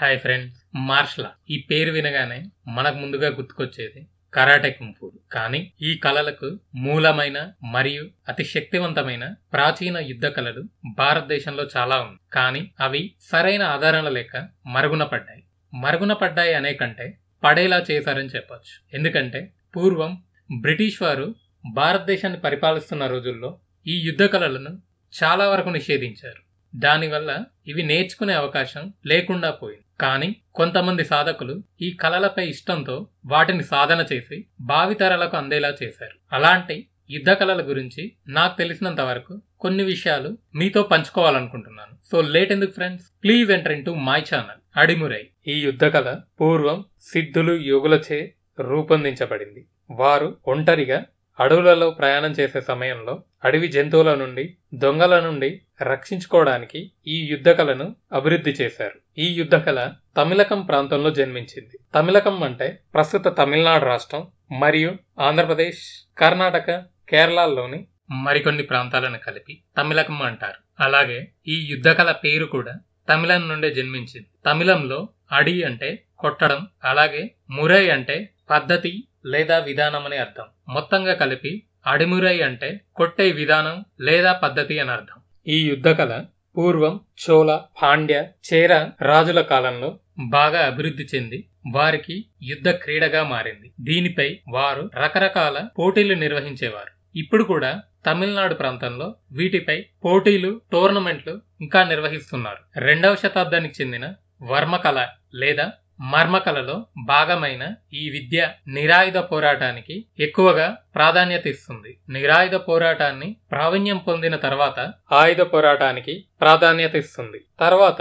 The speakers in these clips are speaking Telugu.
హాయ్ ఫ్రెండ్స్ మార్షల్ ఈ పేరు వినగానే మనకు ముందుగా గుర్తుకొచ్చేది కరాటే కుంఫు కానీ ఈ కళలకు మూలమైన మరియు అతి శక్తివంతమైన ప్రాచీన యుద్ధ కళలు భారతదేశంలో చాలా ఉంది కానీ అవి సరైన ఆధారణ లేక మరుగున పడ్డాయి మరుగున పడ్డాయి అనే కంటే పడేలా చేశారని చెప్పచ్చు ఎందుకంటే పూర్వం బ్రిటిష్ వారు భారతదేశాన్ని పరిపాలిస్తున్న రోజుల్లో ఈ యుద్ధ కళలను చాలా వరకు నిషేధించారు దానివల్ల ఇవి నేర్చుకునే అవకాశం లేకుండా పోయింది కానీ కొంతమంది సాధకులు ఈ కళలపై ఇష్టంతో వాటిని సాధన చేసి భావితరాలకు అందేలా చేశారు అలాంటి యుద్ధ కళల గురించి నాకు తెలిసినంత వరకు కొన్ని విషయాలు మీతో పంచుకోవాలనుకుంటున్నాను సో లేట్ ఎందుకు friends please enter into my channel Adimurai ఈ యుద్ధ కళ పూర్వం సిద్ధులు యోగులచే రూపొందించబడింది వారు ఒంటరిగా అడవులలో ప్రయాణం చేసే సమయంలో అడవి జంతువుల నుండి దొంగల నుండి రక్షించుకోవడానికి ఈ యుద్ధకళను అభివృద్ధి చేశారు ఈ యుద్ధకళ తమిళకం ప్రాంతంలో జన్మించింది తమిళకం అంటే ప్రస్తుత తమిళనాడు రాష్ట్రం మరియు ఆంధ్రప్రదేశ్ కర్ణాటక కేరళలోని మరికొన్ని ప్రాంతాలను కలిపి తమిళకం అంటారు అలాగే ఈ యుద్ధకళ పేరు కూడా తమిళం నుండే జన్మించింది తమిళంలో అడి అంటే కొట్టడం అలాగే మురై అంటే పద్ధతి లేదా విధానం అని అర్థం మొత్తంగా కలిపి అడిమురై అంటే కొట్టే విధానం లేదా పద్ధతి అని అర్థం ఈ యుద్ధ కళ పూర్వం చోళ పాండ్య చేర రాజుల కాలంలో బాగా అభివృద్ధి చెంది వారికి యుద్ధ క్రీడగా మారింది దీనిపై వారు రకరకాల పోటీలు నిర్వహించేవారు ఇప్పుడు కూడా తమిళనాడు ప్రాంతంలో వీటిపై పోటీలు టోర్నమెంట్లు ఇంకా నిర్వహిస్తున్నారు రెండవ శతాబ్దానికి చెందిన వర్మకళ లేదా మర్మకలలో భాగమైన ఈ విద్య నిరాయుధ పోరాటానికి ఎక్కువగా ప్రాధాన్యత ఇస్తుంది నిరాయుధ పోరాటాన్ని ప్రావీణ్యం పొందిన తర్వాత ఆయుధ పోరాటానికి ప్రాధాన్యత ఇస్తుంది తర్వాత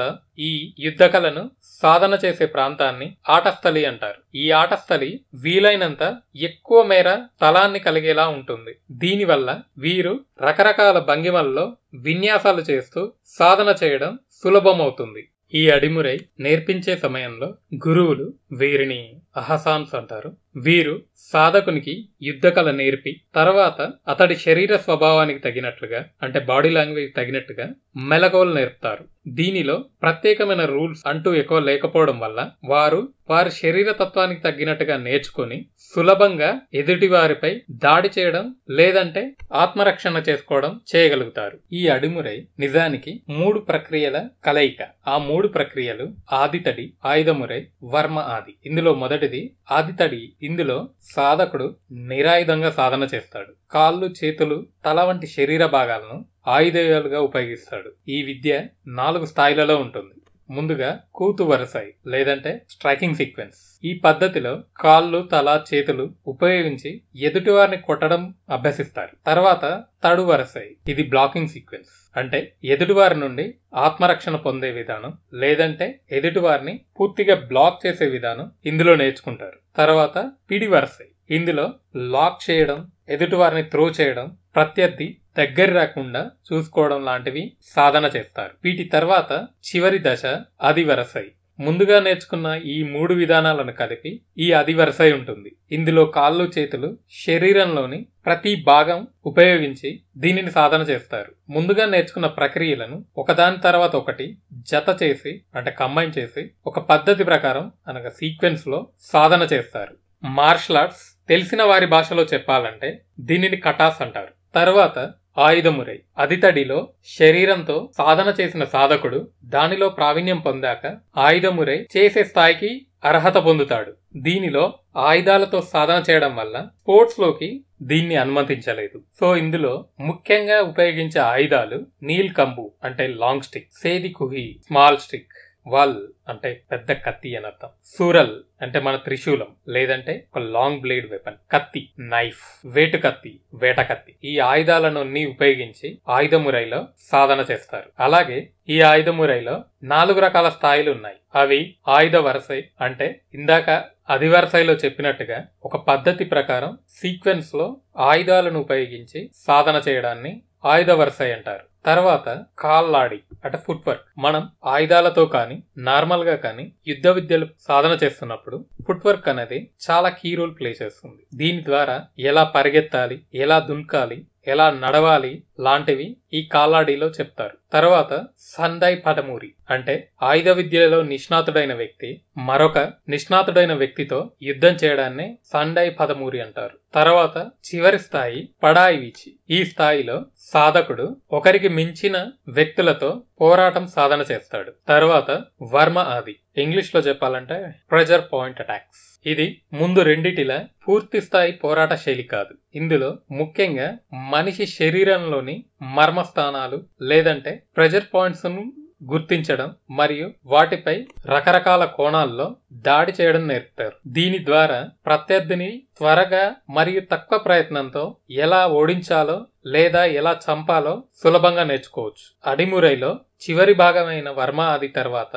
ఈ యుద్ధ కళను సాధన చేసే ప్రాంతాన్ని ఆటస్థలి అంటారు ఈ ఆటస్థలి వీలైనంత ఎక్కువ మేర స్థలాన్ని కలిగేలా ఉంటుంది దీనివల్ల వీరు రకరకాల భంగిమల్లో విన్యాసాలు చేస్తూ సాధన చేయడం సులభమవుతుంది ఈ అడిమురై నేర్పించే సమయంలో గురువులు వీరిని అహసాన్స్ అంటారు వీరు సాధకునికి యుద్ధకళ నేర్పి తర్వాత అతడి శరీర స్వభావానికి తగినట్లుగా అంటే బాడీ లాంగ్వేజ్ తగినట్టుగా మెలకువలు నేర్పుతారు దీనిలో ప్రత్యేకమైన రూల్స్ అంటూ ఎక్కువ లేకపోవడం వల్ల వారు వారి శరీర తత్వానికి తగ్గినట్టుగా నేర్చుకుని సులభంగా ఎదుటి వారిపై దాడి చేయడం లేదంటే ఆత్మరక్షణ చేసుకోవడం చేయగలుగుతారు ఈ అడిమురై నిజానికి మూడు ప్రక్రియల కలయిక ఆ మూడు ప్రక్రియలు ఆదితడి ఆయుధమురై వర్మ సమాధి ఇందులో మొదటిది ఆదితడి ఇందులో సాధకుడు నిరాయుధంగా సాధన చేస్తాడు కాళ్ళు చేతులు తల వంటి శరీర భాగాలను ఆయుధాలుగా ఉపయోగిస్తాడు ఈ విద్య నాలుగు స్థాయిలలో ఉంటుంది ముందుగా కూతు వరసాయి లేదంటే స్ట్రైకింగ్ సీక్వెన్స్ ఈ పద్ధతిలో కాళ్ళు తల చేతులు ఉపయోగించి ఎదుటివారిని కొట్టడం అభ్యసిస్తారు తర్వాత తడు వరసాయి ఇది బ్లాకింగ్ సీక్వెన్స్ అంటే ఎదుటివారి నుండి ఆత్మరక్షణ పొందే విధానం లేదంటే ఎదుటివారిని పూర్తిగా బ్లాక్ చేసే విధానం ఇందులో నేర్చుకుంటారు తర్వాత పిడి వరసాయి ఇందులో లాక్ చేయడం ఎదుటివారిని త్రో చేయడం ప్రత్యర్థి దగ్గర రాకుండా చూసుకోవడం లాంటివి సాధన చేస్తారు వీటి తర్వాత చివరి దశ అదివరసై ముందుగా నేర్చుకున్న ఈ మూడు విధానాలను కలిపి ఈ అదివరసై ఉంటుంది ఇందులో కాళ్ళు చేతులు శరీరంలోని ప్రతి భాగం ఉపయోగించి దీనిని సాధన చేస్తారు ముందుగా నేర్చుకున్న ప్రక్రియలను ఒకదాని తర్వాత ఒకటి జత చేసి అంటే కంబైన్ చేసి ఒక పద్ధతి ప్రకారం అనగా సీక్వెన్స్ లో సాధన చేస్తారు మార్షల్ ఆర్ట్స్ తెలిసిన వారి భాషలో చెప్పాలంటే దీనిని కటాస్ అంటారు తర్వాత ఆయుధమురై అదితడిలో శరీరంతో సాధన చేసిన సాధకుడు దానిలో ప్రావీణ్యం పొందాక ఆయుధమురై చేసే స్థాయికి అర్హత పొందుతాడు దీనిలో ఆయుధాలతో సాధన చేయడం వల్ల స్పోర్ట్స్ లోకి దీన్ని అనుమతించలేదు సో ఇందులో ముఖ్యంగా ఉపయోగించే ఆయుధాలు నీల్ కంబు అంటే లాంగ్ స్టిక్ సేది కుహి స్మాల్ స్టిక్ వల్ అంటే పెద్ద కత్తి అని అర్థం సూరల్ అంటే మన త్రిశూలం లేదంటే ఒక లాంగ్ బ్లేడ్ వెపన్ కత్తి నైఫ్ వేటు కత్తి వేటకత్తి ఈ ఆయుధాలనున్ని ఉపయోగించి ఆయుధమురైలో సాధన చేస్తారు అలాగే ఈ ఆయుధమురైలో నాలుగు రకాల స్థాయిలు ఉన్నాయి అవి ఆయుధ వరసై అంటే ఇందాక అధివరసైలో చెప్పినట్టుగా ఒక పద్ధతి ప్రకారం సీక్వెన్స్ లో ఆయుధాలను ఉపయోగించి సాధన చేయడాన్ని ఆయుధ వరసై అంటారు తర్వాత కాళ్ళాడి అంటే ఫుట్ వర్క్ మనం ఆయుధాలతో కానీ నార్మల్ గా కానీ యుద్ధ విద్యలు సాధన చేస్తున్నప్పుడు ఫుట్ వర్క్ అనేది చాలా కీ రోల్ ప్లే చేస్తుంది దీని ద్వారా ఎలా పరిగెత్తాలి ఎలా దున్కాలి ఎలా నడవాలి లాంటివి ఈ కాలాడీలో చెప్తారు తర్వాత సందయ్ పదమూరి అంటే ఆయుధ విద్యలో నిష్ణాతుడైన వ్యక్తి మరొక నిష్ణాతుడైన వ్యక్తితో యుద్ధం చేయడాన్ని సందయ్ పదమూరి అంటారు తర్వాత చివరి స్థాయి పడాయి వీచి ఈ స్థాయిలో సాధకుడు ఒకరికి మించిన వ్యక్తులతో పోరాటం సాధన చేస్తాడు తర్వాత వర్మ ఆది ఇంగ్లీష్ లో చెప్పాలంటే ప్రెజర్ పాయింట్ అటాక్స్ ఇది ముందు రెండిటిలా పూర్తి స్థాయి పోరాట శైలి కాదు ఇందులో ముఖ్యంగా మనిషి శరీరంలోని మర్మస్థానాలు లేదంటే ప్రెజర్ పాయింట్స్ను గుర్తించడం మరియు వాటిపై రకరకాల కోణాల్లో దాడి చేయడం నేర్పుతారు దీని ద్వారా ప్రత్యర్థిని త్వరగా మరియు తక్కువ ప్రయత్నంతో ఎలా ఓడించాలో లేదా ఎలా చంపాలో సులభంగా నేర్చుకోవచ్చు అడిమురైలో చివరి భాగమైన వర్మ ఆది తర్వాత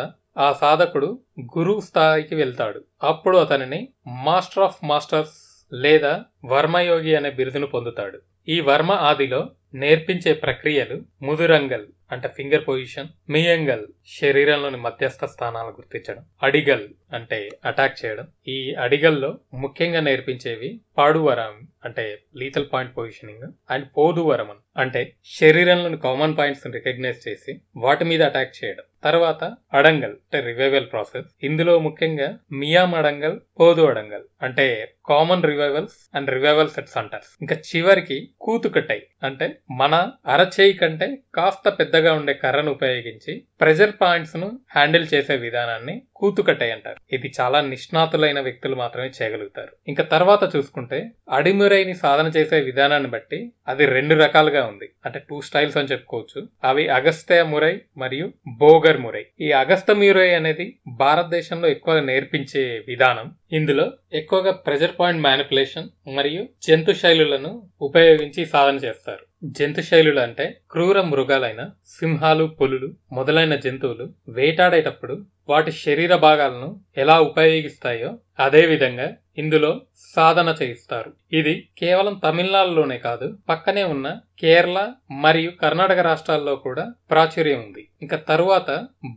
ఆ సాధకుడు గురు స్థాయికి వెళ్తాడు అప్పుడు అతనిని మాస్టర్ ఆఫ్ మాస్టర్స్ లేదా వర్మయోగి అనే బిరుదును పొందుతాడు ఈ వర్మ ఆదిలో నేర్పించే ప్రక్రియలు ముదురంగల్ అంటే ఫింగర్ పొజిషన్ మియంగల్ శరీరంలోని మధ్యస్థ స్థానాలను గుర్తించడం అడిగల్ అంటే అటాక్ చేయడం ఈ అడిగల్లో ముఖ్యంగా నేర్పించేవి పాడువరం అంటే లీతల్ పాయింట్ పొజిషనింగ్ అండ్ పోదువరమం అంటే శరీరంలోని కామన్ పాయింట్స్ రికగ్నైజ్ చేసి వాటి మీద అటాక్ చేయడం తర్వాత అడంగల్ అంటే రివైవల్ ప్రాసెస్ ఇందులో ముఖ్యంగా మియామ్ అడంగల్ పోదు అడంగల్ అంటే common revivals and revival set centers ఇంకా చివరికి కూతుకట్టై అంటే మన అరచేయి కంటే కాస్త పెద్ద పెద్దగా ఉండే కర్రను ఉపయోగించి ప్రెజర్ పాయింట్స్ను హ్యాండిల్ చేసే విధానాన్ని కూతుకట్టై అంటారు ఇది చాలా నిష్ణాతులైన వ్యక్తులు మాత్రమే చేయగలుగుతారు ఇంకా తర్వాత చూసుకుంటే అడిమురైని సాధన చేసే విధానాన్ని బట్టి అది రెండు రకాలుగా ఉంది అంటే టూ స్టైల్స్ అని చెప్పుకోవచ్చు అవి అగస్త్య మురై మరియు బోగర్ మురై ఈ అగస్త మురై అనేది భారతదేశంలో ఎక్కువగా నేర్పించే విధానం ఇందులో ఎక్కువగా ప్రెజర్ పాయింట్ మ్యానిపులేషన్ మరియు జంతు శైలులను ఉపయోగించి సాధన చేస్తారు జంతు శైలులు అంటే క్రూర మృగాలైన సింహాలు పులులు మొదలైన జంతువులు వేటాడేటప్పుడు వాటి శరీర భాగాలను ఎలా ఉపయోగిస్తాయో అదేవిధంగా ఇందులో సాధన చేయిస్తారు ఇది కేవలం తమిళనాడులోనే కాదు పక్కనే ఉన్న కేరళ మరియు కర్ణాటక రాష్ట్రాల్లో కూడా ప్రాచుర్యం ఉంది ఇంకా తరువాత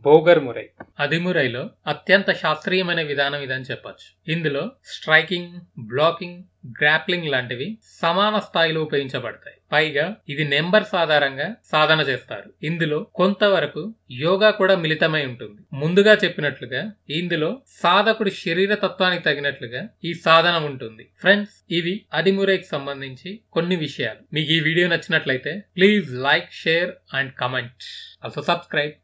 బోగర్ మురై అదిమురైలో అత్యంత శాస్త్రీయమైన విధానం ఇదని చెప్పొచ్చు ఇందులో స్ట్రైకింగ్ బ్లాకింగ్ గ్రాప్లింగ్ లాంటివి సమాన స్థాయిలో ఉపయోగించబడతాయి పైగా ఇది నెంబర్స్ ఆధారంగా సాధన చేస్తారు ఇందులో కొంతవరకు యోగా కూడా మిళితమై ఉంటుంది ముందుగా చెప్పినట్లుగా ఇందులో సాధకుడి శరీర తత్వానికి తగినట్లుగా ఈ సాధన ఉంటుంది ఫ్రెండ్స్ ఇవి అదిమురేకి సంబంధించి కొన్ని విషయాలు మీకు ఈ వీడియో నచ్చినట్లయితే please like share and comment also subscribe